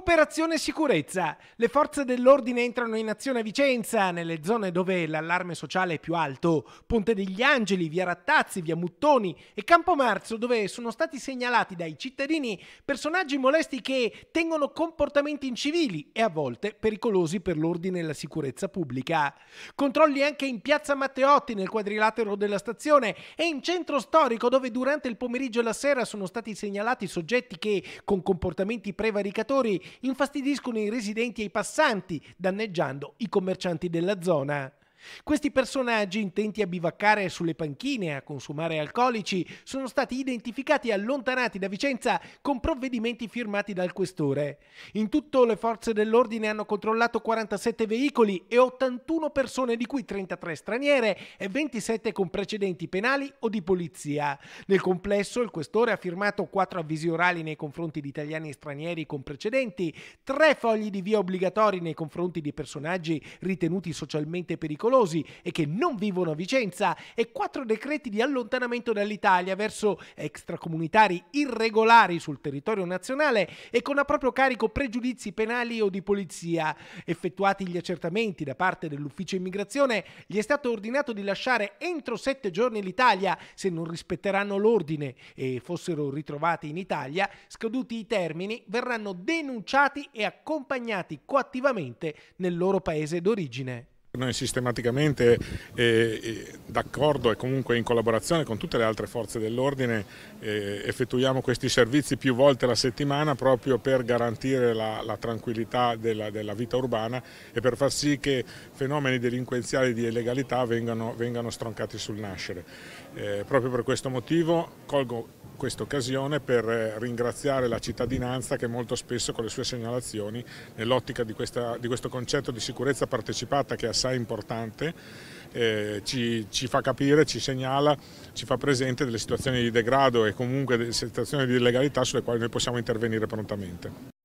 Operazione sicurezza. Le forze dell'ordine entrano in azione a Vicenza, nelle zone dove l'allarme sociale è più alto. Ponte degli Angeli, via Rattazzi, via Muttoni e Campomarzo, dove sono stati segnalati dai cittadini personaggi molesti che tengono comportamenti incivili e a volte pericolosi per l'ordine e la sicurezza pubblica. Controlli anche in piazza Matteotti, nel quadrilatero della stazione, e in centro storico, dove durante il pomeriggio e la sera sono stati segnalati soggetti che, con comportamenti prevaricatori, infastidiscono i residenti e i passanti, danneggiando i commercianti della zona. Questi personaggi, intenti a bivaccare sulle panchine e a consumare alcolici, sono stati identificati e allontanati da Vicenza con provvedimenti firmati dal questore. In tutto le forze dell'ordine hanno controllato 47 veicoli e 81 persone, di cui 33 straniere e 27 con precedenti penali o di polizia. Nel complesso il questore ha firmato 4 avvisi orali nei confronti di italiani e stranieri con precedenti, 3 fogli di via obbligatori nei confronti di personaggi ritenuti socialmente pericolosi, pericolosi e che non vivono a Vicenza e quattro decreti di allontanamento dall'Italia verso extracomunitari irregolari sul territorio nazionale e con a proprio carico pregiudizi penali o di polizia. Effettuati gli accertamenti da parte dell'ufficio immigrazione, gli è stato ordinato di lasciare entro sette giorni l'Italia se non rispetteranno l'ordine e fossero ritrovati in Italia, scaduti i termini, verranno denunciati e accompagnati coattivamente nel loro paese d'origine. Noi sistematicamente eh, eh, d'accordo e comunque in collaborazione con tutte le altre forze dell'ordine eh, effettuiamo questi servizi più volte alla settimana proprio per garantire la, la tranquillità della, della, vita urbana e per far sì che fenomeni delinquenziali di illegalità vengano, vengano stroncati sul nascere. Eh, proprio per questo motivo colgo questa occasione per eh, ringraziare la cittadinanza che molto spesso con le sue segnalazioni, nell'ottica di, di, questo concetto di sicurezza partecipata che è assai importante, eh, ci, ci, fa capire, ci segnala, ci fa presente delle situazioni di degrado e comunque delle situazioni di illegalità sulle quali noi possiamo intervenire prontamente.